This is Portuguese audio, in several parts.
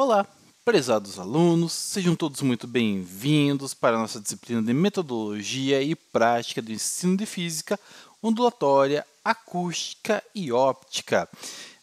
Olá, prezados alunos, sejam todos muito bem-vindos para a nossa disciplina de Metodologia e Prática do Ensino de Física Ondulatória, Acústica e Óptica.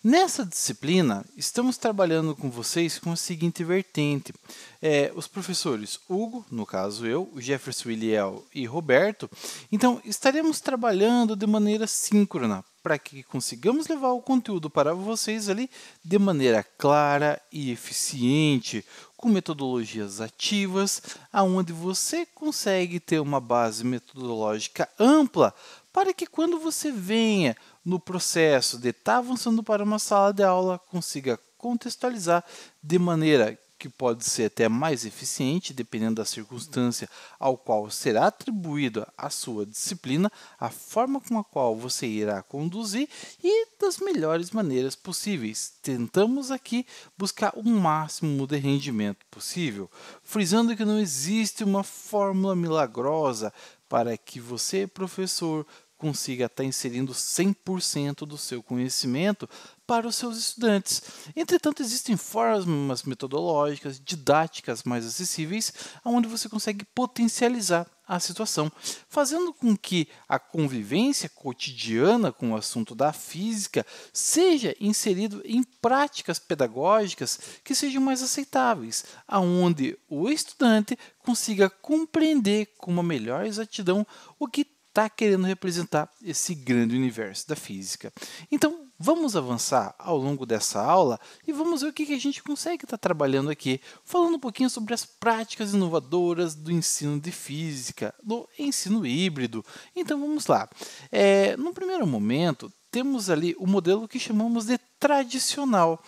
Nessa disciplina, estamos trabalhando com vocês com a seguinte vertente. É, os professores Hugo, no caso eu, Jefferson Williel e Roberto, então estaremos trabalhando de maneira síncrona para que consigamos levar o conteúdo para vocês ali de maneira clara e eficiente, com metodologias ativas, aonde você consegue ter uma base metodológica ampla para que quando você venha no processo de estar tá avançando para uma sala de aula, consiga contextualizar de maneira que pode ser até mais eficiente, dependendo da circunstância ao qual será atribuída a sua disciplina, a forma com a qual você irá conduzir e das melhores maneiras possíveis. Tentamos aqui buscar o máximo de rendimento possível, frisando que não existe uma fórmula milagrosa para que você, professor, consiga estar inserindo 100% do seu conhecimento para os seus estudantes. Entretanto, existem formas metodológicas, didáticas mais acessíveis, onde você consegue potencializar a situação, fazendo com que a convivência cotidiana com o assunto da física seja inserido em práticas pedagógicas que sejam mais aceitáveis, aonde o estudante consiga compreender com uma melhor exatidão o que está querendo representar esse grande universo da física. Então, vamos avançar ao longo dessa aula e vamos ver o que a gente consegue estar tá trabalhando aqui, falando um pouquinho sobre as práticas inovadoras do ensino de física, do ensino híbrido. Então, vamos lá. É, no primeiro momento, temos ali o modelo que chamamos de tradicional.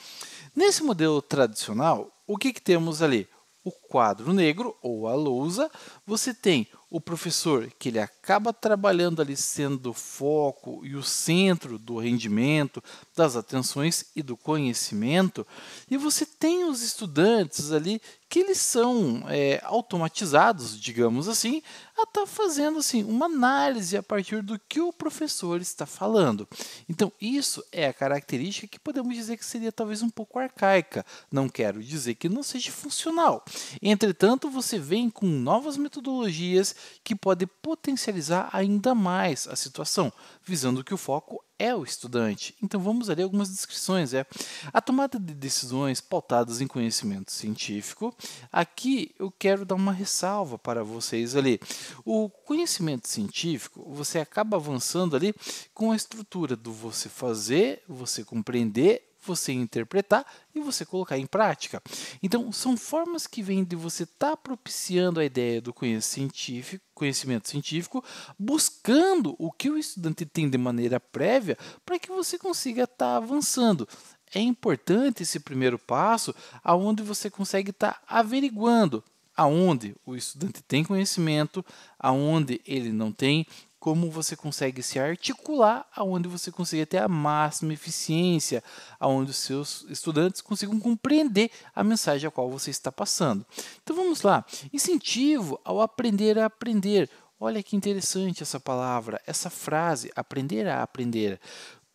Nesse modelo tradicional, o que, que temos ali? O quadro negro ou a lousa, você tem o professor, que ele acaba trabalhando ali sendo o foco e o centro do rendimento, das atenções e do conhecimento, e você tem os estudantes ali que eles são é, automatizados, digamos assim, a estar tá fazendo assim uma análise a partir do que o professor está falando. Então isso é a característica que podemos dizer que seria talvez um pouco arcaica. Não quero dizer que não seja funcional. Entretanto, você vem com novas metodologias que podem potencializar ainda mais a situação, visando que o foco é o estudante. Então vamos ali algumas descrições. É a tomada de decisões pautadas em conhecimento científico. Aqui eu quero dar uma ressalva para vocês ali. O conhecimento científico você acaba avançando ali com a estrutura do você fazer, você compreender, você interpretar e você colocar em prática. Então, são formas que vêm de você estar tá propiciando a ideia do conhecimento científico, conhecimento científico, buscando o que o estudante tem de maneira prévia para que você consiga estar tá avançando. É importante esse primeiro passo, aonde você consegue estar tá averiguando aonde o estudante tem conhecimento, aonde ele não tem como você consegue se articular, aonde você consegue ter a máxima eficiência, aonde os seus estudantes consigam compreender a mensagem a qual você está passando. Então vamos lá, incentivo ao aprender a aprender. Olha que interessante essa palavra, essa frase, aprender a aprender.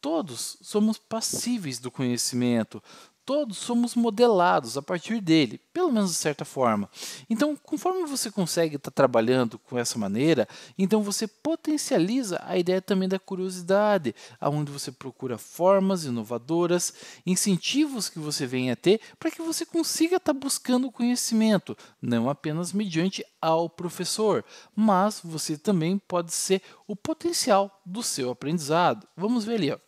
Todos somos passíveis do conhecimento, Todos somos modelados a partir dele, pelo menos de certa forma. Então, conforme você consegue estar tá trabalhando com essa maneira, então você potencializa a ideia também da curiosidade, aonde você procura formas inovadoras, incentivos que você venha a ter para que você consiga estar tá buscando conhecimento, não apenas mediante ao professor, mas você também pode ser o potencial do seu aprendizado. Vamos ver ali, ó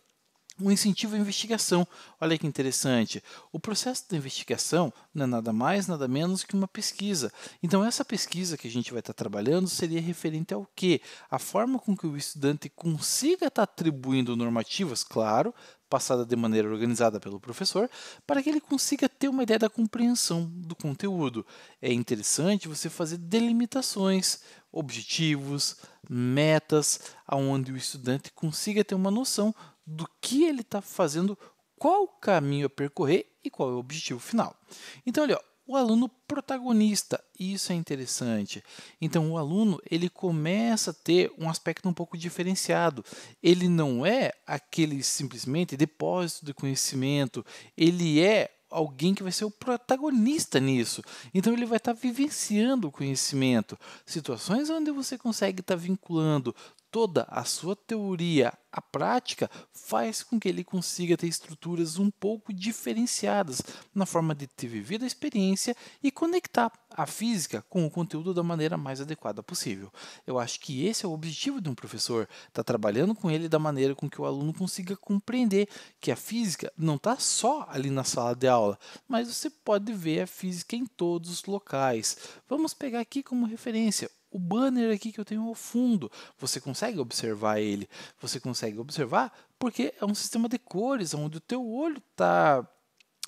um incentivo à investigação. Olha que interessante. O processo da investigação não é nada mais, nada menos que uma pesquisa. Então, essa pesquisa que a gente vai estar trabalhando seria referente ao quê? A forma com que o estudante consiga estar atribuindo normativas, claro, passada de maneira organizada pelo professor, para que ele consiga ter uma ideia da compreensão do conteúdo. É interessante você fazer delimitações, objetivos, metas, aonde o estudante consiga ter uma noção do que ele está fazendo, qual o caminho a percorrer e qual é o objetivo final. Então, olha, o aluno protagonista, isso é interessante. Então, o aluno ele começa a ter um aspecto um pouco diferenciado. Ele não é aquele simplesmente depósito de conhecimento, ele é alguém que vai ser o protagonista nisso. Então ele vai estar tá vivenciando o conhecimento, situações onde você consegue estar tá vinculando toda a sua teoria à prática faz com que ele consiga ter estruturas um pouco diferenciadas na forma de ter vivido a experiência e conectar a física com o conteúdo da maneira mais adequada possível. Eu acho que esse é o objetivo de um professor, estar tá trabalhando com ele da maneira com que o aluno consiga compreender que a física não está só ali na sala de aula, mas você pode ver a física em todos os locais. Vamos pegar aqui como referência o banner aqui que eu tenho ao fundo. Você consegue observar ele? Você consegue observar porque é um sistema de cores onde o teu olho está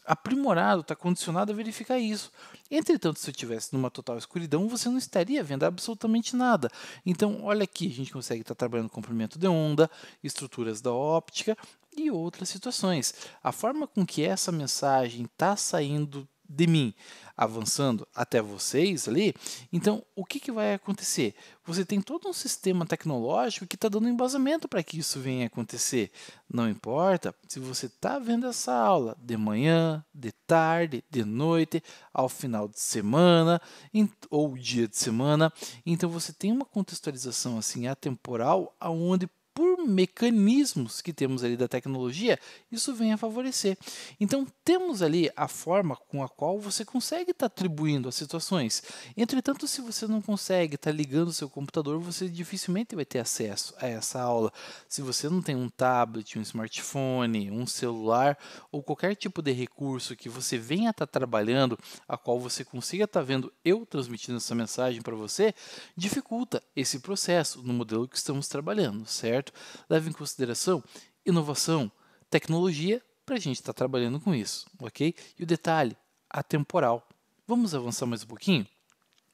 aprimorado, está condicionado a verificar isso. Entretanto, se eu estivesse numa total escuridão, você não estaria vendo absolutamente nada. Então, olha aqui, a gente consegue estar tá trabalhando comprimento de onda, estruturas da óptica e outras situações. A forma com que essa mensagem está saindo de mim avançando até vocês ali, então o que, que vai acontecer? Você tem todo um sistema tecnológico que está dando embasamento para que isso venha acontecer. Não importa se você está vendo essa aula de manhã, de tarde, de noite, ao final de semana ou dia de semana, então você tem uma contextualização assim atemporal aonde por mecanismos que temos ali da tecnologia, isso vem a favorecer. Então, temos ali a forma com a qual você consegue estar tá atribuindo as situações. Entretanto, se você não consegue estar tá ligando o seu computador, você dificilmente vai ter acesso a essa aula. Se você não tem um tablet, um smartphone, um celular ou qualquer tipo de recurso que você venha estar tá trabalhando, a qual você consiga estar tá vendo eu transmitindo essa mensagem para você, dificulta esse processo no modelo que estamos trabalhando, certo? leva em consideração inovação, tecnologia, para a gente estar tá trabalhando com isso, ok? E o detalhe, atemporal. Vamos avançar mais um pouquinho?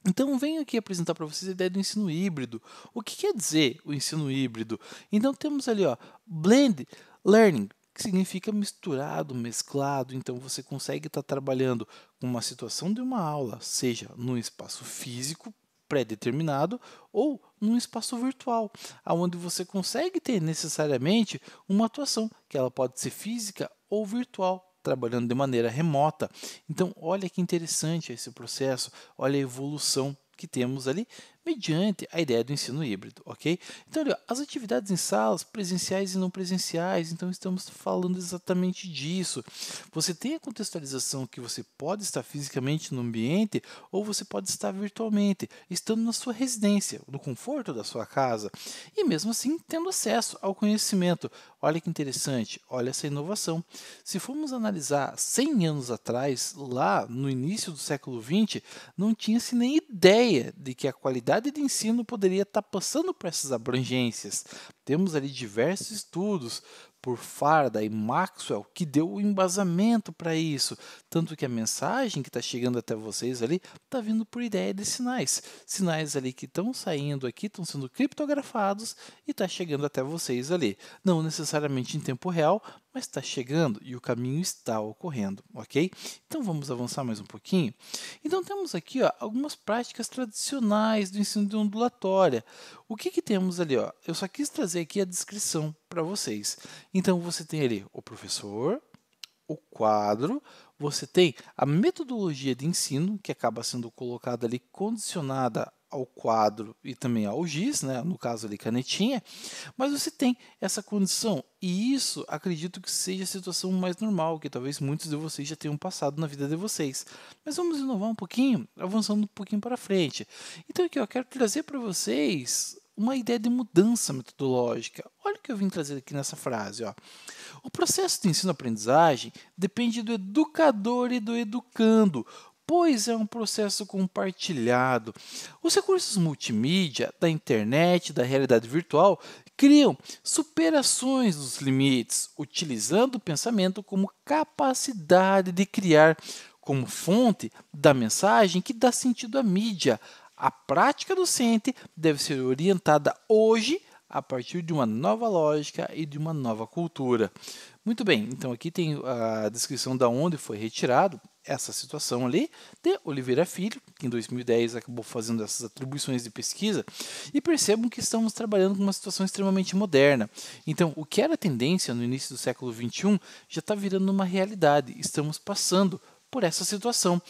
Então, venho aqui apresentar para vocês a ideia do ensino híbrido. O que quer dizer o ensino híbrido? Então, temos ali, ó, blend learning, que significa misturado, mesclado. Então, você consegue estar tá trabalhando com uma situação de uma aula, seja no espaço físico, pré-determinado ou num espaço virtual, aonde você consegue ter necessariamente uma atuação que ela pode ser física ou virtual, trabalhando de maneira remota. Então, olha que interessante esse processo, olha a evolução que temos ali, mediante a ideia do ensino híbrido, ok? Então, olha, as atividades em salas presenciais e não presenciais, então estamos falando exatamente disso. Você tem a contextualização que você pode estar fisicamente no ambiente ou você pode estar virtualmente, estando na sua residência, no conforto da sua casa, e mesmo assim tendo acesso ao conhecimento. Olha que interessante, olha essa inovação. Se formos analisar 100 anos atrás, lá no início do século 20, não tinha-se nem ideia de que a qualidade comunidade de ensino poderia estar tá passando por essas abrangências. Temos ali diversos estudos por Farda e Maxwell que deu o um embasamento para isso, tanto que a mensagem que está chegando até vocês ali está vindo por ideia de sinais, sinais ali que estão saindo aqui, estão sendo criptografados e está chegando até vocês ali, não necessariamente em tempo real, mas está chegando e o caminho está ocorrendo, ok? Então vamos avançar mais um pouquinho. Então temos aqui ó, algumas práticas tradicionais do ensino de ondulatória. O que, que temos ali? Ó? Eu só quis trazer aqui a descrição para vocês. Então você tem ali o professor, o quadro, você tem a metodologia de ensino, que acaba sendo colocada ali condicionada ao quadro e também ao giz, né? no caso ali canetinha, mas você tem essa condição e isso acredito que seja a situação mais normal, que talvez muitos de vocês já tenham passado na vida de vocês. Mas vamos inovar um pouquinho, avançando um pouquinho para frente. Então aqui eu quero trazer para vocês uma ideia de mudança metodológica. Olha o que eu vim trazer aqui nessa frase. Ó. O processo de ensino-aprendizagem depende do educador e do educando, pois é um processo compartilhado. Os recursos multimídia da internet, da realidade virtual, criam superações dos limites, utilizando o pensamento como capacidade de criar, como fonte da mensagem que dá sentido à mídia. A prática docente deve ser orientada hoje a partir de uma nova lógica e de uma nova cultura. Muito bem, então aqui tem a descrição da onde foi retirado essa situação ali de Oliveira Filho, que em 2010 acabou fazendo essas atribuições de pesquisa, e percebam que estamos trabalhando com uma situação extremamente moderna. Então, o que era tendência no início do século XXI já está virando uma realidade, estamos passando por essa situação.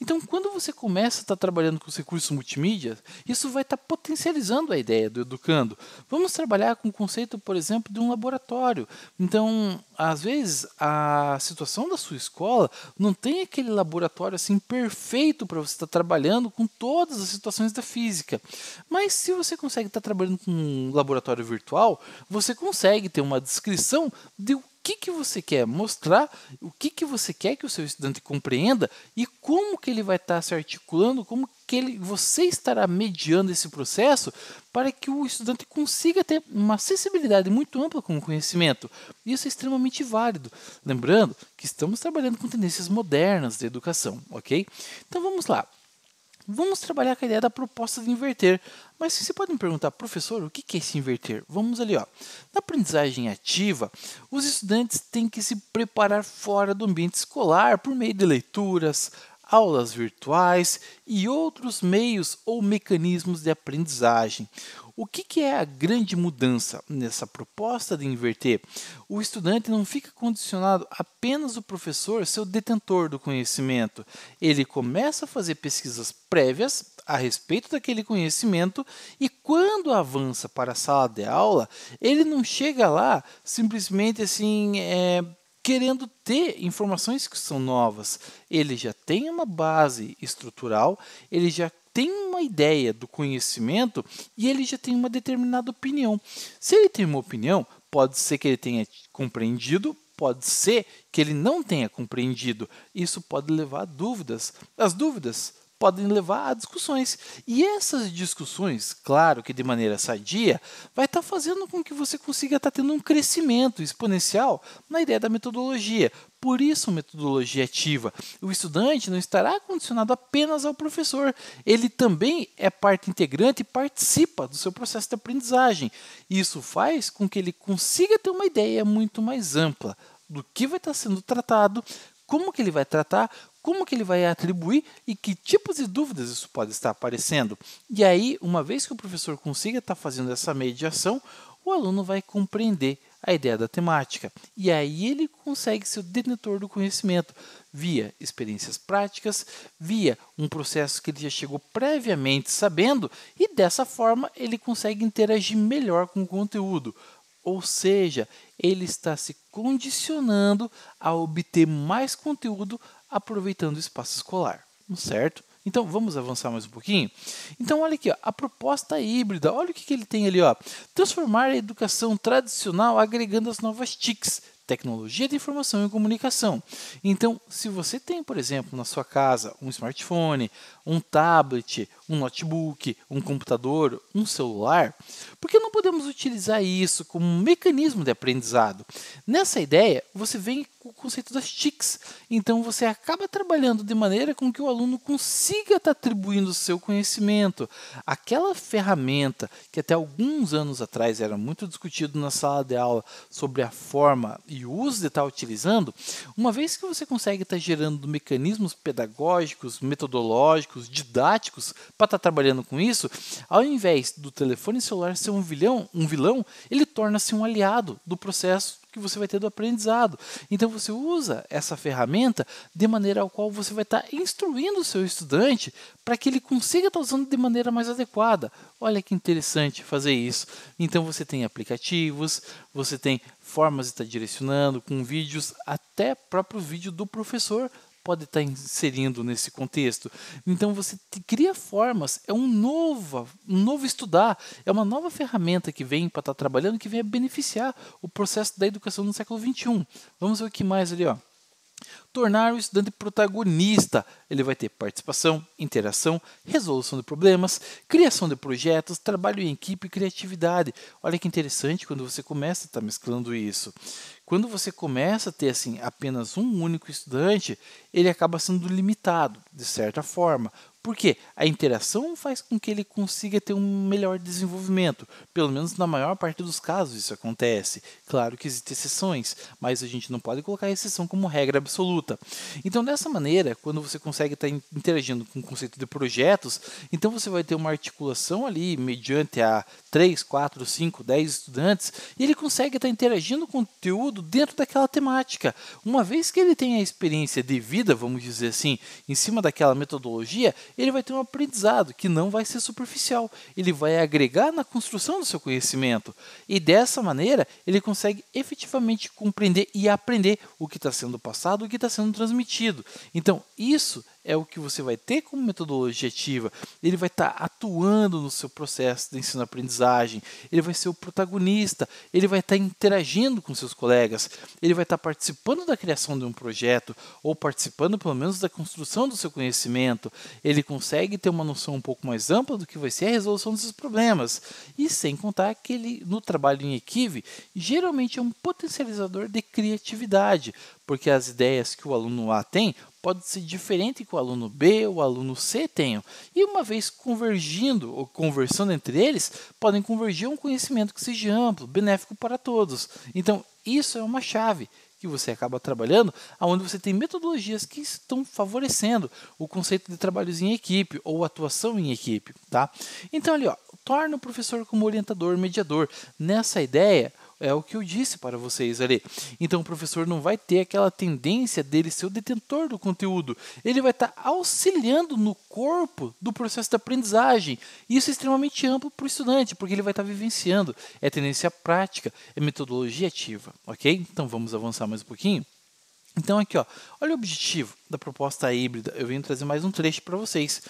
Então, quando você começa a estar trabalhando com os recursos multimídia, isso vai estar potencializando a ideia do educando. Vamos trabalhar com o conceito, por exemplo, de um laboratório. Então, às vezes, a situação da sua escola não tem aquele laboratório assim perfeito para você estar trabalhando com todas as situações da física. Mas se você consegue estar trabalhando com um laboratório virtual, você consegue ter uma descrição de que, que você quer mostrar, o que, que você quer que o seu estudante compreenda e como que ele vai estar tá se articulando, como que ele, você estará mediando esse processo para que o estudante consiga ter uma acessibilidade muito ampla com o conhecimento. Isso é extremamente válido. Lembrando que estamos trabalhando com tendências modernas de educação, ok? Então vamos lá. Vamos trabalhar com a ideia da proposta de inverter. Mas você pode me perguntar, professor, o que é se inverter? Vamos ali, ó. Na aprendizagem ativa, os estudantes têm que se preparar fora do ambiente escolar por meio de leituras, aulas virtuais e outros meios ou mecanismos de aprendizagem. O que, que é a grande mudança nessa proposta de inverter? O estudante não fica condicionado apenas o professor seu detentor do conhecimento. Ele começa a fazer pesquisas prévias a respeito daquele conhecimento e quando avança para a sala de aula, ele não chega lá simplesmente assim. É, querendo ter informações que são novas. Ele já tem uma base estrutural, ele já tem uma ideia do conhecimento e ele já tem uma determinada opinião. Se ele tem uma opinião, pode ser que ele tenha compreendido, pode ser que ele não tenha compreendido. Isso pode levar a dúvidas. As dúvidas podem levar a discussões. E essas discussões, claro que de maneira sadia, vai estar tá fazendo com que você consiga estar tá tendo um crescimento exponencial na ideia da metodologia. Por isso, metodologia ativa. O estudante não estará condicionado apenas ao professor. Ele também é parte integrante e participa do seu processo de aprendizagem. Isso faz com que ele consiga ter uma ideia muito mais ampla do que vai estar tá sendo tratado, como que ele vai tratar, como que ele vai atribuir e que tipos de dúvidas isso pode estar aparecendo. E aí, uma vez que o professor consiga estar fazendo essa mediação, o aluno vai compreender a ideia da temática. E aí ele consegue ser o detentor do conhecimento via experiências práticas, via um processo que ele já chegou previamente sabendo, e dessa forma ele consegue interagir melhor com o conteúdo. Ou seja, ele está se condicionando a obter mais conteúdo aproveitando o espaço escolar, certo? Então vamos avançar mais um pouquinho. Então olha aqui, ó, a proposta híbrida. Olha o que, que ele tem ali, ó. Transformar a educação tradicional agregando as novas TICs, tecnologia de informação e comunicação. Então, se você tem, por exemplo, na sua casa um smartphone, um tablet, um notebook, um computador, um celular, por que não podemos utilizar isso como um mecanismo de aprendizado? Nessa ideia, você vem com o conceito das TICs. Então, você acaba trabalhando de maneira com que o aluno consiga estar atribuindo o seu conhecimento. Aquela ferramenta que até alguns anos atrás era muito discutido na sala de aula sobre a forma e de usa e está utilizando, uma vez que você consegue estar tá gerando mecanismos pedagógicos, metodológicos, didáticos para estar tá trabalhando com isso, ao invés do telefone celular ser um vilão, um vilão ele torna-se um aliado do processo que você vai ter do aprendizado. Então você usa essa ferramenta de maneira ao qual você vai estar instruindo o seu estudante para que ele consiga estar usando de maneira mais adequada. Olha que interessante fazer isso. Então você tem aplicativos, você tem formas de estar direcionando com vídeos, até próprio vídeo do professor pode estar tá inserindo nesse contexto. Então você cria formas, é um novo, um novo estudar, é uma nova ferramenta que vem para estar tá trabalhando, que vem a beneficiar o processo da educação no século XXI. Vamos ver o que mais ali, ó. Tornar o estudante protagonista. Ele vai ter participação, interação, resolução de problemas, criação de projetos, trabalho em equipe e criatividade. Olha que interessante quando você começa a estar tá mesclando isso. Quando você começa a ter assim apenas um único estudante, ele acaba sendo limitado de certa forma, porque a interação faz com que ele consiga ter um melhor desenvolvimento. Pelo menos na maior parte dos casos isso acontece. Claro que existem exceções, mas a gente não pode colocar a exceção como regra absoluta. Então, dessa maneira, quando você consegue estar interagindo com o conceito de projetos, então você vai ter uma articulação ali mediante a 3, 4, 5, 10 estudantes e ele consegue estar interagindo com o conteúdo dentro daquela temática. Uma vez que ele tem a experiência de vida, vamos dizer assim, em cima daquela metodologia, ele vai ter um aprendizado que não vai ser superficial. Ele vai agregar na construção do seu conhecimento. E dessa maneira, ele consegue efetivamente compreender e aprender o que está sendo passado, o que está sendo transmitido. Então, isso é o que você vai ter como metodologia ativa. Ele vai estar tá atuando no seu processo de ensino-aprendizagem, ele vai ser o protagonista, ele vai estar tá interagindo com seus colegas, ele vai estar tá participando da criação de um projeto ou participando pelo menos da construção do seu conhecimento. Ele consegue ter uma noção um pouco mais ampla do que vai ser a resolução desses problemas. E sem contar que ele no trabalho em equipe geralmente é um potencializador de criatividade, porque as ideias que o aluno A tem pode ser diferente que o aluno B ou o aluno C tenham. E uma vez convergindo ou conversando entre eles, podem convergir um conhecimento que seja amplo, benéfico para todos. Então, isso é uma chave que você acaba trabalhando, aonde você tem metodologias que estão favorecendo o conceito de trabalhos em equipe ou atuação em equipe, tá? Então ali, ó, torna o professor como orientador, mediador. Nessa ideia, é o que eu disse para vocês ali. Então o professor não vai ter aquela tendência dele ser o detentor do conteúdo. Ele vai estar tá auxiliando no corpo do processo de aprendizagem. Isso é extremamente amplo para o estudante, porque ele vai estar tá vivenciando. É tendência prática, é metodologia ativa, ok? Então vamos avançar mais um pouquinho. Então aqui, ó, olha o objetivo da proposta híbrida. Eu venho trazer mais um trecho para vocês.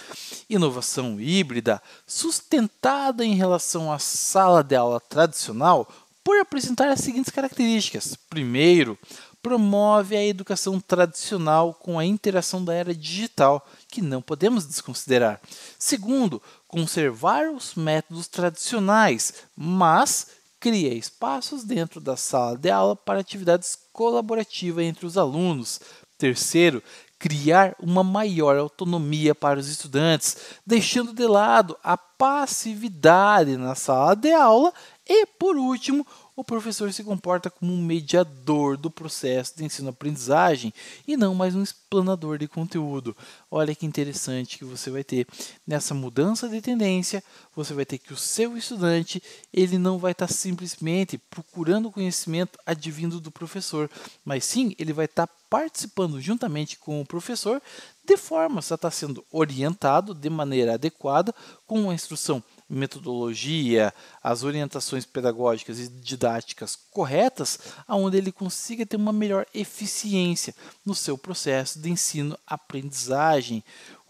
Inovação híbrida sustentada em relação à sala de aula tradicional por apresentar as seguintes características. Primeiro, promove a educação tradicional com a interação da era digital, que não podemos desconsiderar. Segundo, conservar os métodos tradicionais, mas cria espaços dentro da sala de aula para atividades colaborativas entre os alunos. Terceiro, criar uma maior autonomia para os estudantes, deixando de lado a passividade na sala de aula e, por último, o professor se comporta como um mediador do processo de ensino-aprendizagem e não mais um explanador de conteúdo. Olha que interessante que você vai ter nessa mudança de tendência, você vai ter que o seu estudante, ele não vai estar tá simplesmente procurando conhecimento advindo do professor, mas sim, ele vai estar tá participando juntamente com o professor de forma a estar tá sendo orientado de maneira adequada com a instrução metodologia, as orientações pedagógicas e didáticas corretas, aonde ele consiga ter uma melhor eficiência no seu processo de ensino-aprendizagem.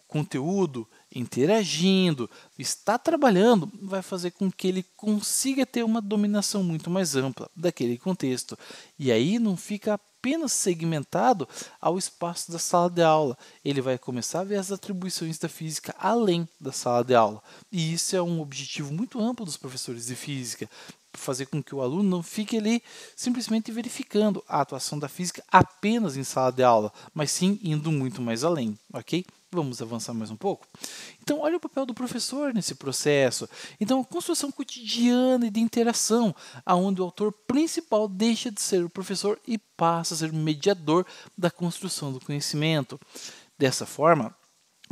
conteúdo interagindo, está trabalhando, vai fazer com que ele consiga ter uma dominação muito mais ampla daquele contexto. E aí não fica apenas segmentado ao espaço da sala de aula. Ele vai começar a ver as atribuições da física além da sala de aula. E isso é um objetivo muito amplo dos professores de física, fazer com que o aluno não fique ali simplesmente verificando a atuação da física apenas em sala de aula, mas sim indo muito mais além, ok? Vamos avançar mais um pouco? Então, olha o papel do professor nesse processo. Então, a construção cotidiana e de interação, aonde o autor principal deixa de ser o professor e passa a ser o mediador da construção do conhecimento. Dessa forma,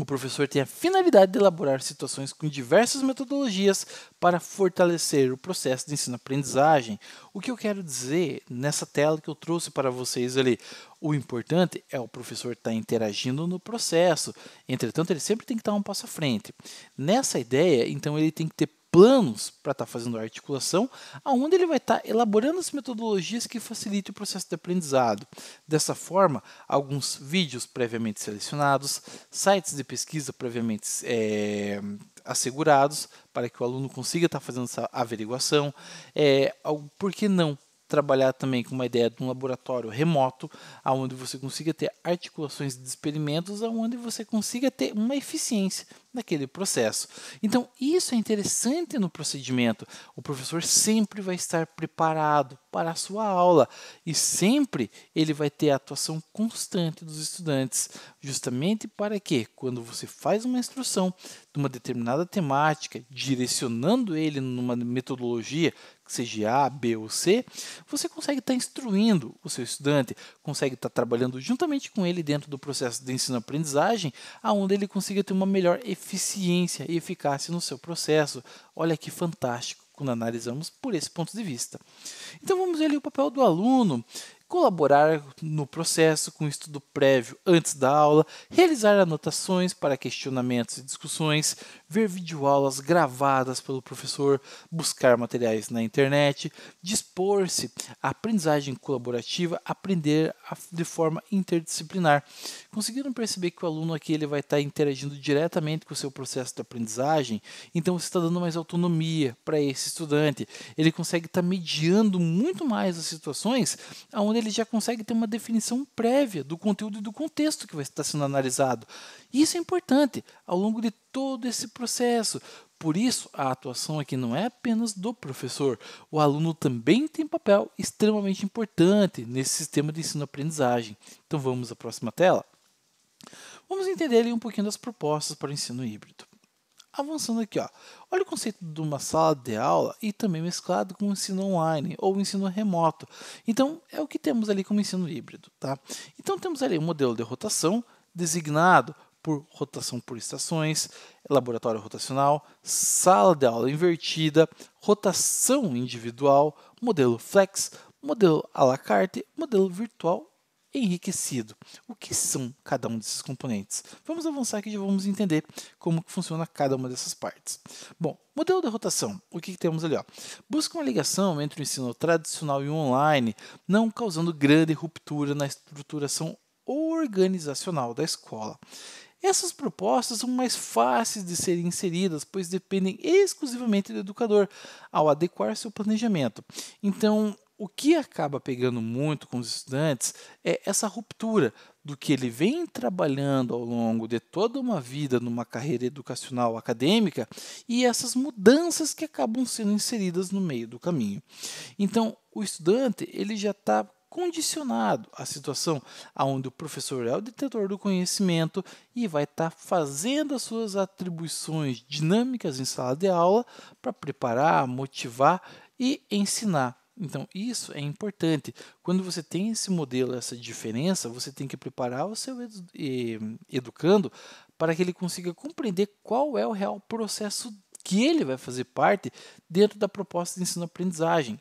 o professor tem a finalidade de elaborar situações com diversas metodologias para fortalecer o processo de ensino-aprendizagem. O que eu quero dizer nessa tela que eu trouxe para vocês ali? O importante é o professor estar tá interagindo no processo, entretanto, ele sempre tem que estar tá um passo à frente. Nessa ideia, então, ele tem que ter planos para estar tá fazendo a articulação, aonde ele vai estar tá elaborando as metodologias que facilitem o processo de aprendizado. Dessa forma, alguns vídeos previamente selecionados, sites de pesquisa previamente é, assegurados, para que o aluno consiga estar tá fazendo essa averiguação, é, por que não trabalhar também com uma ideia de um laboratório remoto, aonde você consiga ter articulações de experimentos, aonde você consiga ter uma eficiência naquele processo. Então, isso é interessante no procedimento. O professor sempre vai estar preparado para a sua aula e sempre ele vai ter a atuação constante dos estudantes, justamente para que, quando você faz uma instrução de uma determinada temática, direcionando ele numa metodologia, que seja A, B ou C, você consegue estar instruindo o seu estudante consegue estar trabalhando juntamente com ele dentro do processo de ensino-aprendizagem, aonde ele consiga ter uma melhor eficiência e eficácia no seu processo. Olha que fantástico quando analisamos por esse ponto de vista. Então vamos ver ali o papel do aluno colaborar no processo com estudo prévio antes da aula, realizar anotações para questionamentos e discussões, ver videoaulas gravadas pelo professor, buscar materiais na internet, dispor-se à aprendizagem colaborativa, aprender de forma interdisciplinar. Conseguiram perceber que o aluno aqui ele vai estar tá interagindo diretamente com o seu processo de aprendizagem, então você está dando mais autonomia para esse estudante. Ele consegue estar tá mediando muito mais as situações aonde ele já consegue ter uma definição prévia do conteúdo e do contexto que vai estar sendo analisado. Isso é importante ao longo de todo esse processo. Por isso, a atuação aqui não é apenas do professor. O aluno também tem papel extremamente importante nesse sistema de ensino-aprendizagem. Então, vamos à próxima tela? Vamos entender ali um pouquinho das propostas para o ensino híbrido. Avançando aqui, ó. olha o conceito de uma sala de aula e também mesclado com o ensino online ou ensino remoto. Então, é o que temos ali como ensino híbrido. Tá? Então, temos ali um modelo de rotação designado por rotação por estações, laboratório rotacional, sala de aula invertida, rotação individual, modelo flex, modelo à la carte, modelo virtual enriquecido. O que são cada um desses componentes? Vamos avançar que já vamos entender como funciona cada uma dessas partes. Bom, modelo da rotação. O que, que temos ali? Ó? Busca uma ligação entre o ensino tradicional e o online, não causando grande ruptura na estruturação organizacional da escola. Essas propostas são mais fáceis de serem inseridas, pois dependem exclusivamente do educador ao adequar seu planejamento. Então, o que acaba pegando muito com os estudantes é essa ruptura do que ele vem trabalhando ao longo de toda uma vida numa carreira educacional acadêmica e essas mudanças que acabam sendo inseridas no meio do caminho. Então, o estudante ele já está condicionado à situação onde o professor é o detetor do conhecimento e vai estar tá fazendo as suas atribuições dinâmicas em sala de aula para preparar, motivar e ensinar então, isso é importante. Quando você tem esse modelo, essa diferença, você tem que preparar o seu edu educando para que ele consiga compreender qual é o real processo que ele vai fazer parte dentro da proposta de ensino-aprendizagem.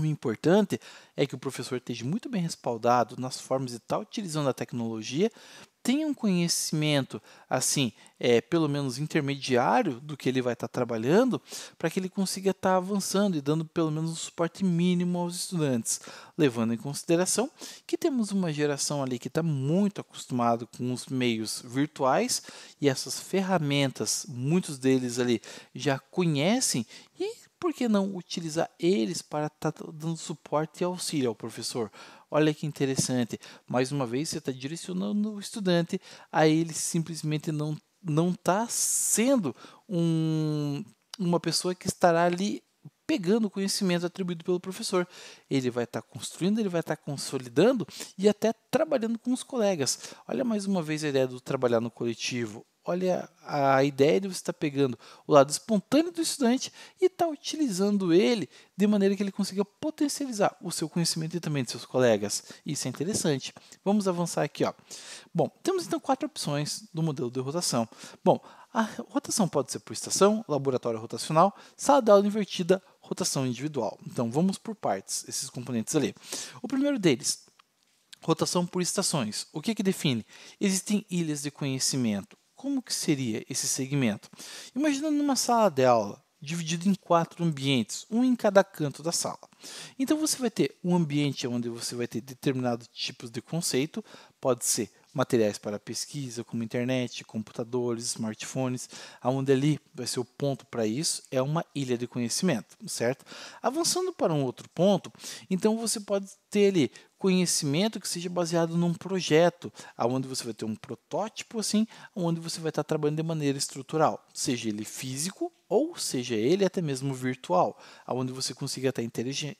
O importante é que o professor esteja muito bem respaldado nas formas de estar tá utilizando a tecnologia, tenha um conhecimento, assim, é, pelo menos intermediário do que ele vai estar tá trabalhando, para que ele consiga estar tá avançando e dando pelo menos um suporte mínimo aos estudantes, levando em consideração que temos uma geração ali que está muito acostumado com os meios virtuais e essas ferramentas, muitos deles ali já conhecem e por que não utilizar eles para estar tá dando suporte e auxílio ao professor? Olha que interessante. Mais uma vez, você está direcionando o estudante a ele simplesmente não não está sendo um, uma pessoa que estará ali pegando o conhecimento atribuído pelo professor. Ele vai estar tá construindo, ele vai estar tá consolidando e até trabalhando com os colegas. Olha mais uma vez a ideia do trabalhar no coletivo olha a ideia de você estar tá pegando o lado espontâneo do estudante e estar tá utilizando ele de maneira que ele consiga potencializar o seu conhecimento e também de seus colegas. Isso é interessante. Vamos avançar aqui. Ó. Bom, temos então quatro opções do modelo de rotação. Bom, a rotação pode ser por estação, laboratório rotacional, sala de aula invertida, rotação individual. Então vamos por partes, esses componentes ali. O primeiro deles, rotação por estações. O que, que define? Existem ilhas de conhecimento como que seria esse segmento? Imaginando uma sala de aula dividida em quatro ambientes, um em cada canto da sala. Então você vai ter um ambiente onde você vai ter determinado tipo de conceito, pode ser materiais para pesquisa, como internet, computadores, smartphones. A ali vai ser o ponto para isso, é uma ilha de conhecimento, certo? Avançando para um outro ponto, então você pode ter ali conhecimento que seja baseado num projeto, aonde você vai ter um protótipo assim, onde você vai estar trabalhando de maneira estrutural, seja ele físico ou seja ele até mesmo virtual, onde você consiga estar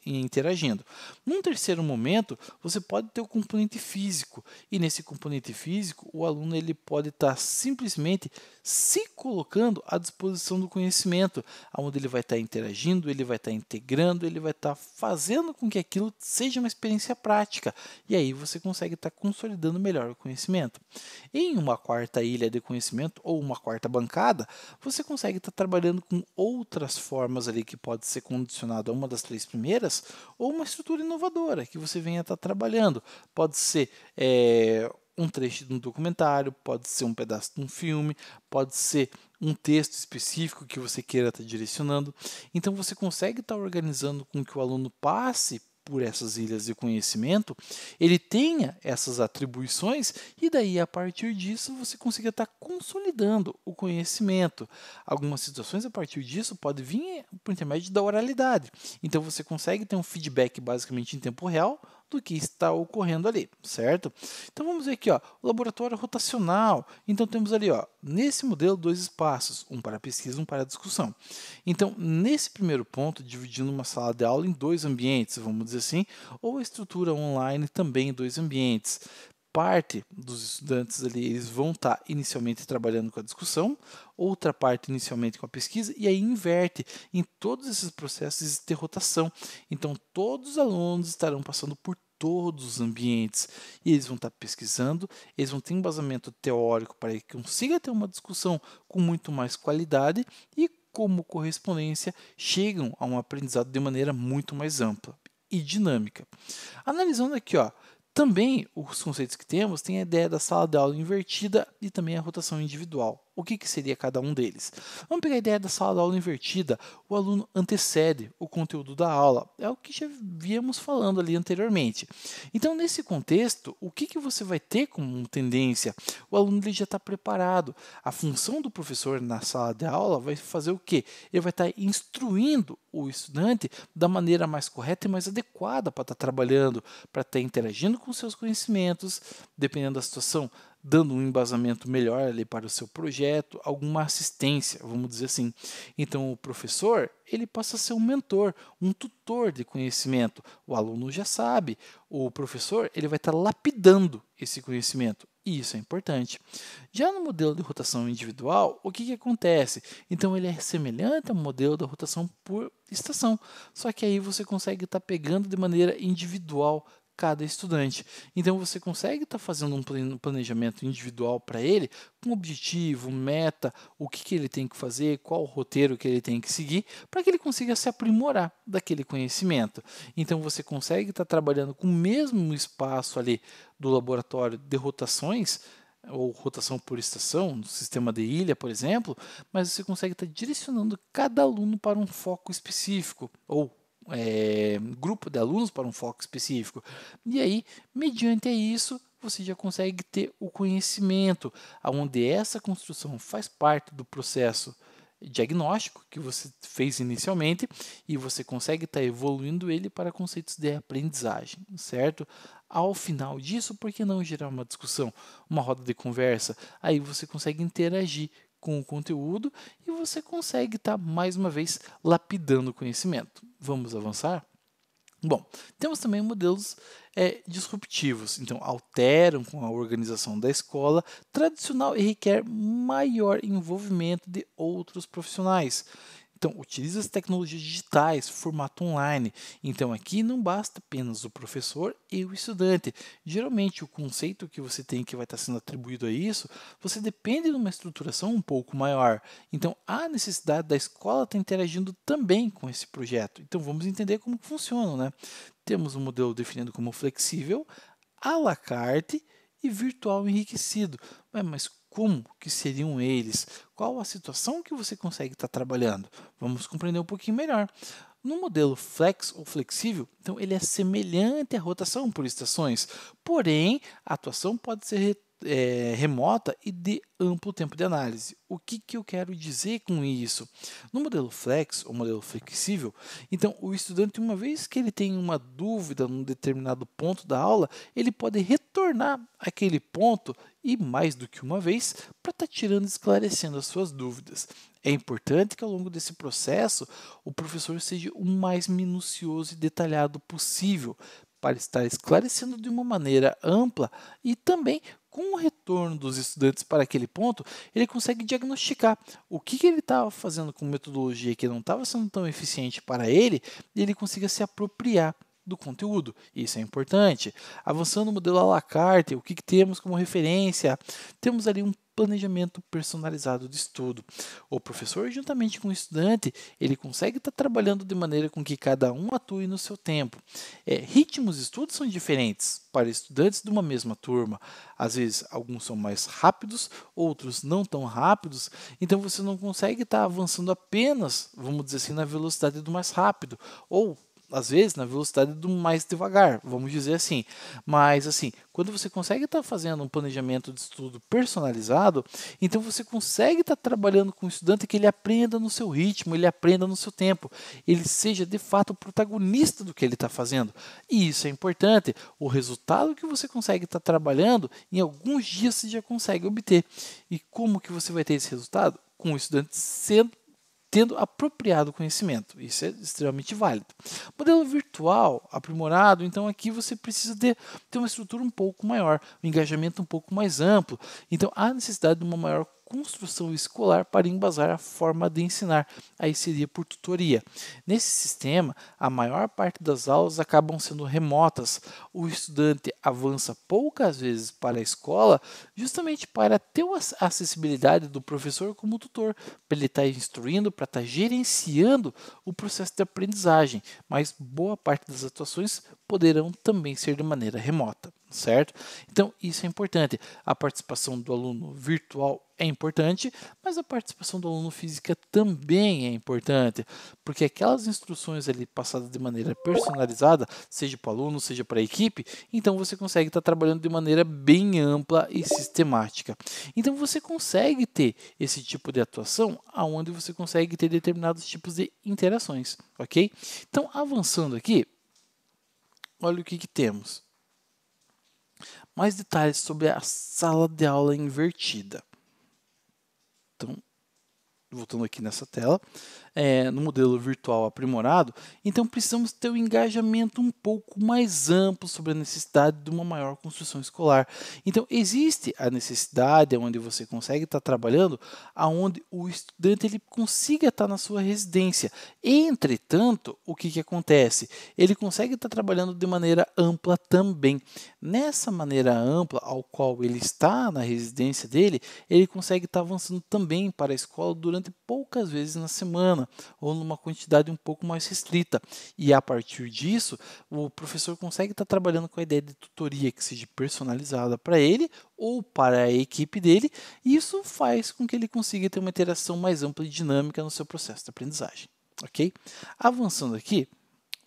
interagindo. Num terceiro momento, você pode ter o componente físico, e nesse componente físico, o aluno ele pode estar simplesmente se colocando à disposição do conhecimento, onde ele vai estar tá interagindo, ele vai estar tá integrando, ele vai estar tá fazendo com que aquilo seja uma experiência prática. E aí você consegue estar consolidando melhor o conhecimento. Em uma quarta ilha de conhecimento ou uma quarta bancada, você consegue estar trabalhando com outras formas ali que pode ser condicionado a uma das três primeiras ou uma estrutura inovadora que você venha estar trabalhando. Pode ser é, um trecho de um documentário, pode ser um pedaço de um filme, pode ser um texto específico que você queira estar tá direcionando. Então você consegue estar tá organizando com que o aluno passe por essas ilhas de conhecimento, ele tenha essas atribuições e daí a partir disso você consiga estar tá consolidando o conhecimento. Algumas situações a partir disso pode vir por intermédio da oralidade. Então você consegue ter um feedback basicamente em tempo real do que está ocorrendo ali, certo? Então vamos ver aqui, ó, o laboratório rotacional. Então temos ali, ó, nesse modelo dois espaços, um para pesquisa, um para discussão. Então, nesse primeiro ponto, dividindo uma sala de aula em dois ambientes, vamos dizer assim, ou a estrutura online também em dois ambientes parte dos estudantes ali, eles vão estar tá inicialmente trabalhando com a discussão, outra parte inicialmente com a pesquisa, e aí inverte. Em todos esses processos existe ter rotação. Então, todos os alunos estarão passando por todos os ambientes. E eles vão estar tá pesquisando, eles vão ter um embasamento teórico para que consiga ter uma discussão com muito mais qualidade e, como correspondência, chegam a um aprendizado de maneira muito mais ampla e dinâmica. Analisando aqui, ó, também os conceitos que temos têm a ideia da sala de aula invertida e também a rotação individual o que, que seria cada um deles. Vamos pegar a ideia da sala de aula invertida. O aluno antecede o conteúdo da aula. É o que já víamos falando ali anteriormente. Então, nesse contexto, o que, que você vai ter como tendência? O aluno ele já está preparado. A função do professor na sala de aula vai fazer o quê? Ele vai estar tá instruindo o estudante da maneira mais correta e mais adequada para estar tá trabalhando, para estar tá interagindo com seus conhecimentos, dependendo da situação, dando um embasamento melhor ali para o seu projeto, alguma assistência, vamos dizer assim. Então o professor ele passa a ser um mentor, um tutor de conhecimento. O aluno já sabe, o professor ele vai estar lapidando esse conhecimento. E isso é importante. Já no modelo de rotação individual, o que, que acontece? Então ele é semelhante ao modelo da rotação por estação, só que aí você consegue estar pegando de maneira individual cada estudante. Então você consegue estar tá fazendo um planejamento individual para ele, com objetivo, meta, o que, que ele tem que fazer, qual o roteiro que ele tem que seguir, para que ele consiga se aprimorar daquele conhecimento. Então você consegue estar tá trabalhando com o mesmo espaço ali do laboratório de rotações, ou rotação por estação, no sistema de ilha, por exemplo, mas você consegue estar tá direcionando cada aluno para um foco específico ou é, grupo de alunos para um foco específico. E aí, mediante isso, você já consegue ter o conhecimento, aonde essa construção faz parte do processo diagnóstico que você fez inicialmente e você consegue estar tá evoluindo ele para conceitos de aprendizagem, certo? Ao final disso, por que não gerar uma discussão, uma roda de conversa? Aí você consegue interagir com o conteúdo e você consegue estar tá, mais uma vez lapidando o conhecimento. Vamos avançar? Bom, temos também modelos é, disruptivos, então alteram com a organização da escola tradicional e requer maior envolvimento de outros profissionais. Então, utiliza as tecnologias digitais, formato online. Então, aqui não basta apenas o professor e o estudante. Geralmente, o conceito que você tem que vai estar sendo atribuído a isso, você depende de uma estruturação um pouco maior. Então, há necessidade da escola estar interagindo também com esse projeto. Então, vamos entender como funciona. Né? Temos um modelo definido como flexível, à la carte e virtual enriquecido. Mas como que seriam eles, qual a situação que você consegue estar trabalhando. Vamos compreender um pouquinho melhor. No modelo flex ou flexível, então ele é semelhante à rotação por estações, porém a atuação pode ser é, remota e de amplo tempo de análise. O que, que eu quero dizer com isso? No modelo flex ou modelo flexível, então o estudante, uma vez que ele tem uma dúvida num determinado ponto da aula, ele pode retornar aquele ponto e mais do que uma vez para estar tá tirando e esclarecendo as suas dúvidas. É importante que ao longo desse processo o professor seja o mais minucioso e detalhado possível para estar esclarecendo de uma maneira ampla e também com o retorno dos estudantes para aquele ponto, ele consegue diagnosticar o que, que ele estava fazendo com metodologia que não estava sendo tão eficiente para ele e ele consiga se apropriar do conteúdo. Isso é importante. Avançando o modelo à la carte, o que, que temos como referência? Temos ali um planejamento personalizado de estudo. O professor, juntamente com o estudante, ele consegue estar tá trabalhando de maneira com que cada um atue no seu tempo. É, ritmos de estudo são diferentes para estudantes de uma mesma turma. Às vezes, alguns são mais rápidos, outros não tão rápidos, então você não consegue estar tá avançando apenas, vamos dizer assim, na velocidade do mais rápido, ou às vezes na velocidade do mais devagar, vamos dizer assim. Mas assim, quando você consegue estar tá fazendo um planejamento de estudo personalizado, então você consegue estar tá trabalhando com o estudante que ele aprenda no seu ritmo, ele aprenda no seu tempo, ele seja de fato o protagonista do que ele está fazendo. E isso é importante. O resultado que você consegue estar tá trabalhando, em alguns dias você já consegue obter. E como que você vai ter esse resultado? Com o estudante sendo tendo apropriado conhecimento. Isso é extremamente válido. Modelo virtual aprimorado, então aqui você precisa de ter uma estrutura um pouco maior, um engajamento um pouco mais amplo. Então há necessidade de uma maior construção escolar para embasar a forma de ensinar. Aí seria por tutoria. Nesse sistema, a maior parte das aulas acabam sendo remotas. O estudante avança poucas vezes para a escola, justamente para ter a acessibilidade do professor como tutor, para ele estar tá instruindo, para estar tá gerenciando o processo de aprendizagem. Mas boa parte das atuações poderão também ser de maneira remota certo? Então, isso é importante. A participação do aluno virtual é importante, mas a participação do aluno física também é importante, porque aquelas instruções ali passadas de maneira personalizada, seja para o aluno, seja para a equipe, então você consegue estar tá trabalhando de maneira bem ampla e sistemática. Então você consegue ter esse tipo de atuação aonde você consegue ter determinados tipos de interações, OK? Então, avançando aqui, olha o que, que temos mais detalhes sobre a sala de aula invertida. Então, voltando aqui nessa tela, é, no modelo virtual aprimorado, então precisamos ter um engajamento um pouco mais amplo sobre a necessidade de uma maior construção escolar. Então existe a necessidade é onde você consegue estar trabalhando, aonde o estudante ele consiga estar na sua residência. Entretanto, o que, que acontece? Ele consegue estar trabalhando de maneira ampla também. Nessa maneira ampla ao qual ele está na residência dele, ele consegue estar avançando também para a escola durante poucas vezes na semana semana ou numa quantidade um pouco mais restrita. E a partir disso, o professor consegue estar tá trabalhando com a ideia de tutoria que seja personalizada para ele ou para a equipe dele, e isso faz com que ele consiga ter uma interação mais ampla e dinâmica no seu processo de aprendizagem. Ok? Avançando aqui,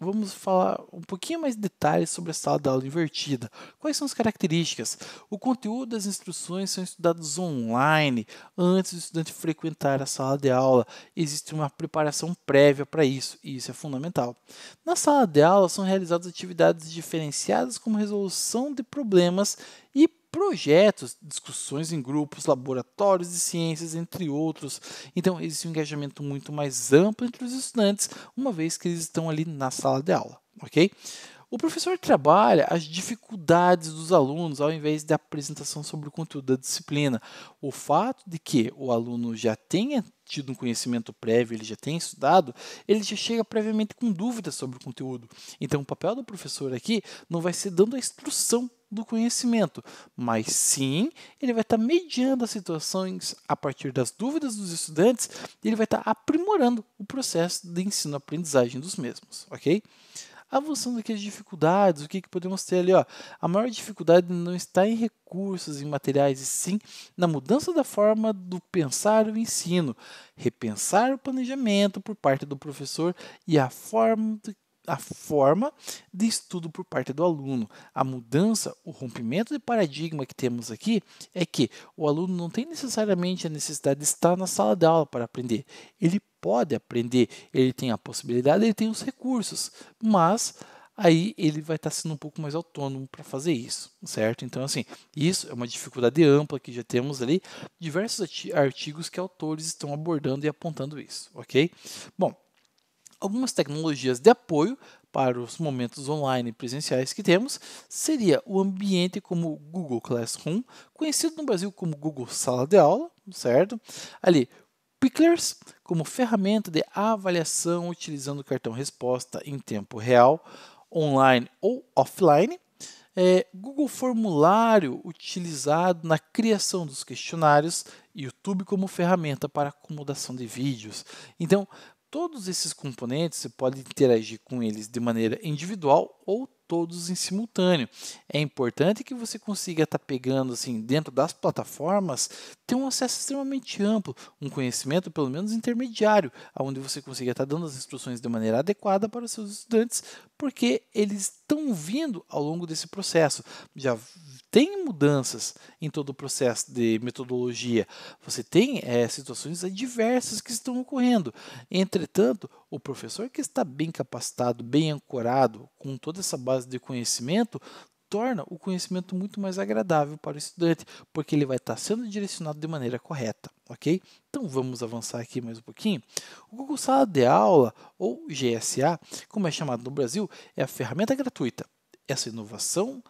vamos falar um pouquinho mais de detalhes sobre a sala de aula invertida. Quais são as características? O conteúdo das instruções são estudados online, antes do estudante frequentar a sala de aula. Existe uma preparação prévia para isso, e isso é fundamental. Na sala de aula são realizadas atividades diferenciadas como resolução de problemas e projetos, discussões em grupos, laboratórios de ciências, entre outros. Então, existe um engajamento muito mais amplo entre os estudantes, uma vez que eles estão ali na sala de aula, ok? O professor trabalha as dificuldades dos alunos ao invés da apresentação sobre o conteúdo da disciplina. O fato de que o aluno já tenha tido um conhecimento prévio, ele já tem estudado, ele já chega previamente com dúvidas sobre o conteúdo. Então, o papel do professor aqui não vai ser dando a instrução do conhecimento, mas sim ele vai estar tá mediando as situações a partir das dúvidas dos estudantes e ele vai estar tá aprimorando o processo de ensino-aprendizagem dos mesmos, ok? avançando aqui as dificuldades, o que, que podemos ter ali. Ó. A maior dificuldade não está em recursos, em materiais, e sim na mudança da forma do pensar o ensino, repensar o planejamento por parte do professor e a forma de a forma de estudo por parte do aluno. A mudança, o rompimento de paradigma que temos aqui é que o aluno não tem necessariamente a necessidade de estar na sala de aula para aprender. Ele pode aprender, ele tem a possibilidade, ele tem os recursos, mas aí ele vai estar tá sendo um pouco mais autônomo para fazer isso, certo? Então, assim, isso é uma dificuldade ampla que já temos ali, diversos artigos que autores estão abordando e apontando isso, ok? Bom, algumas tecnologias de apoio para os momentos online e presenciais que temos seria o ambiente como Google Classroom, conhecido no Brasil como Google Sala de Aula, certo? Ali, Picklers como ferramenta de avaliação utilizando o cartão resposta em tempo real, online ou offline. É, Google Formulário utilizado na criação dos questionários, YouTube como ferramenta para acomodação de vídeos. Então, todos esses componentes você pode interagir com eles de maneira individual ou todos em simultâneo. É importante que você consiga estar tá pegando assim dentro das plataformas, ter um acesso extremamente amplo, um conhecimento pelo menos intermediário, onde você consiga estar tá dando as instruções de maneira adequada para os seus estudantes, porque eles estão vindo ao longo desse processo. Já tem mudanças em todo o processo de metodologia. Você tem é, situações diversas que estão ocorrendo. Entretanto, o professor que está bem capacitado, bem ancorado, com toda essa base de conhecimento, torna o conhecimento muito mais agradável para o estudante, porque ele vai estar sendo direcionado de maneira correta ok? Então vamos avançar aqui mais um pouquinho. O Google Sala de Aula, ou GSA, como é chamado no Brasil, é a ferramenta gratuita. Essa inovação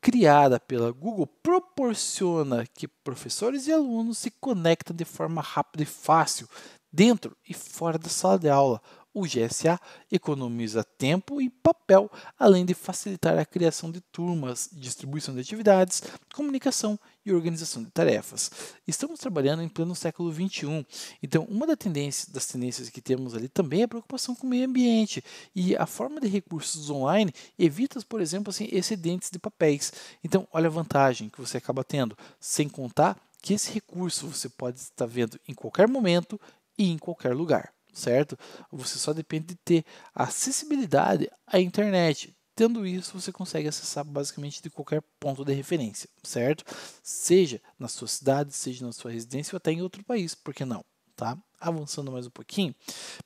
criada pela Google proporciona que professores e alunos se conectem de forma rápida e fácil, dentro e fora da sala de aula, o GSA economiza tempo e papel, além de facilitar a criação de turmas, distribuição de atividades, comunicação e organização de tarefas. Estamos trabalhando em pleno século XXI, então uma das tendências, das tendências que temos ali também é a preocupação com o meio ambiente e a forma de recursos online evita, por exemplo, assim, excedentes de papéis. Então, olha a vantagem que você acaba tendo, sem contar que esse recurso você pode estar vendo em qualquer momento e em qualquer lugar certo? Você só depende de ter acessibilidade à internet. Tendo isso, você consegue acessar basicamente de qualquer ponto de referência, certo? Seja na sua cidade, seja na sua residência ou até em outro país, por que não? tá? Avançando mais um pouquinho,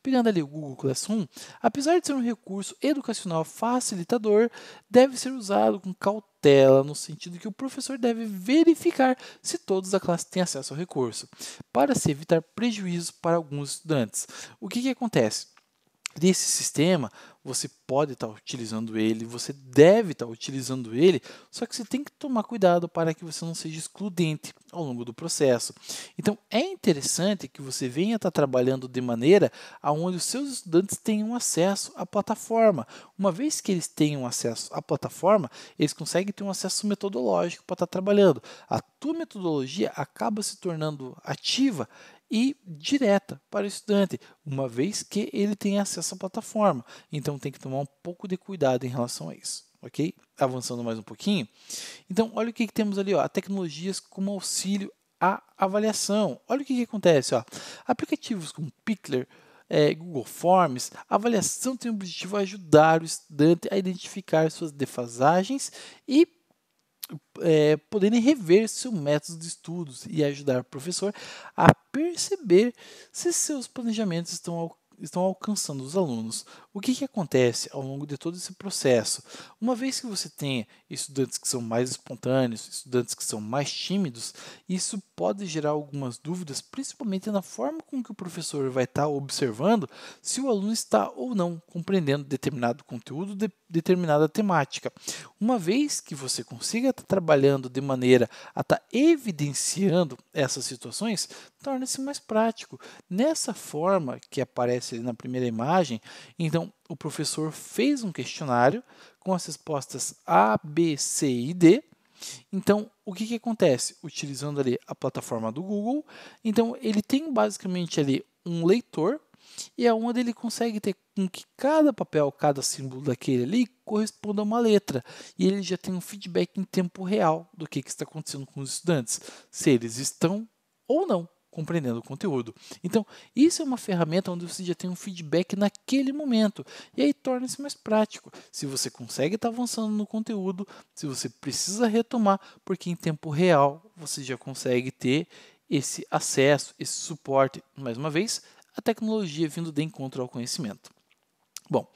pegando ali o Google Classroom, apesar de ser um recurso educacional facilitador, deve ser usado com cautela, no sentido que o professor deve verificar se todos da classe têm acesso ao recurso, para se evitar prejuízos para alguns estudantes. O que, que acontece? Desse sistema, você pode estar tá utilizando ele, você deve estar tá utilizando ele, só que você tem que tomar cuidado para que você não seja excludente ao longo do processo. Então é interessante que você venha estar tá trabalhando de maneira aonde os seus estudantes tenham acesso à plataforma. Uma vez que eles tenham acesso à plataforma, eles conseguem ter um acesso metodológico para estar trabalhando. A tua metodologia acaba se tornando ativa e direta para o estudante, uma vez que ele tem acesso à plataforma. Então tem que tomar um pouco de cuidado em relação a isso. Ok? Avançando mais um pouquinho. Então, olha o que, que temos ali: ó, tecnologias como auxílio à avaliação. Olha o que, que acontece: ó. aplicativos como Pickler, é, Google Forms, a avaliação tem o objetivo de ajudar o estudante a identificar suas defasagens e é, poderem rever seu método de estudos e ajudar o professor a perceber se seus planejamentos estão, al estão alcançando os alunos. O que, que acontece ao longo de todo esse processo? Uma vez que você tenha estudantes que são mais espontâneos, estudantes que são mais tímidos, isso pode gerar algumas dúvidas, principalmente na forma com que o professor vai estar tá observando se o aluno está ou não compreendendo determinado conteúdo, de determinada temática. Uma vez que você consiga estar tá trabalhando de maneira a estar tá evidenciando essas situações, torna-se mais prático. Nessa forma que aparece na primeira imagem, então então, o professor fez um questionário com as respostas A, B, C e D. Então, o que, que acontece? Utilizando ali a plataforma do Google, então ele tem basicamente ali um leitor e é onde ele consegue ter com que cada papel, cada símbolo daquele ali corresponda a uma letra. E ele já tem um feedback em tempo real do que, que está acontecendo com os estudantes, se eles estão ou não compreendendo o conteúdo. Então, isso é uma ferramenta onde você já tem um feedback naquele momento e aí torna-se mais prático. Se você consegue estar tá avançando no conteúdo, se você precisa retomar, porque em tempo real você já consegue ter esse acesso, esse suporte. Mais uma vez, a tecnologia vindo de encontro ao conhecimento. Bom,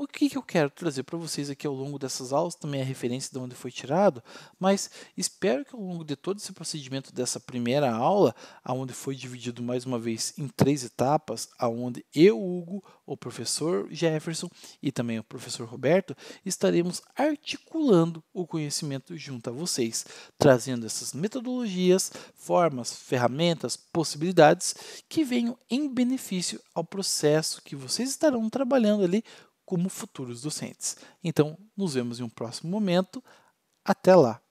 o que, que eu quero trazer para vocês aqui ao longo dessas aulas também é a referência de onde foi tirado, mas espero que ao longo de todo esse procedimento dessa primeira aula, aonde foi dividido mais uma vez em três etapas, aonde eu, Hugo, o professor Jefferson e também o professor Roberto estaremos articulando o conhecimento junto a vocês, trazendo essas metodologias, formas, ferramentas, possibilidades que venham em benefício ao processo que vocês estarão trabalhando ali como futuros docentes. Então, nos vemos em um próximo momento. Até lá!